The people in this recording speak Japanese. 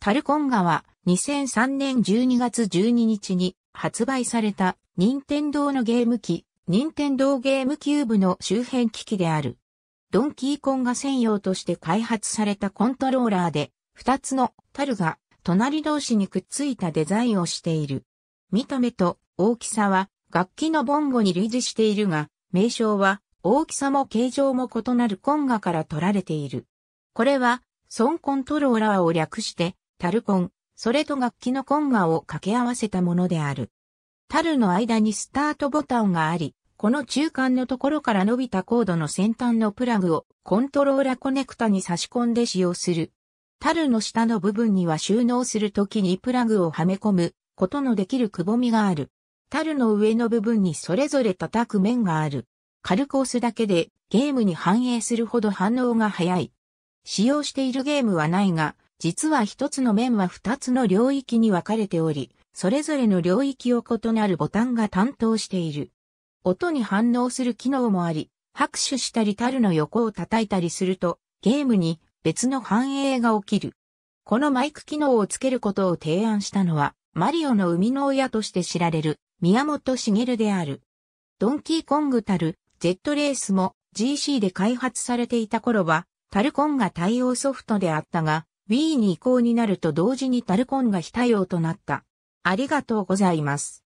タルコンガは2003年12月12日に発売された任天堂のゲーム機、任天堂ゲームキューブの周辺機器である。ドンキーコンガ専用として開発されたコントローラーで、2つのタルが隣同士にくっついたデザインをしている。見た目と大きさは楽器のボンゴに類似しているが、名称は大きさも形状も異なるコンガから取られている。これは、ソンコントローラーを略してタルコン、それと楽器のコンガを掛け合わせたものである。タルの間にスタートボタンがあり、この中間のところから伸びたコードの先端のプラグをコントローラコネクタに差し込んで使用する。タルの下の部分には収納するときにプラグをはめ込むことのできるくぼみがある。タルの上の部分にそれぞれ叩く面がある。軽く押すだけでゲームに反映するほど反応が早い。使用しているゲームはないが、実は一つの面は二つの領域に分かれており、それぞれの領域を異なるボタンが担当している。音に反応する機能もあり、拍手したり樽の横を叩いたりすると、ゲームに別の反映が起きる。このマイク機能をつけることを提案したのは、マリオの生みの親として知られる、宮本茂である。ドンキーコングタル、ジェットレースも GC で開発されていた頃は、タルコンが対応ソフトであったが、Wii に移行になると同時にタルコンが非対応となった。ありがとうございます。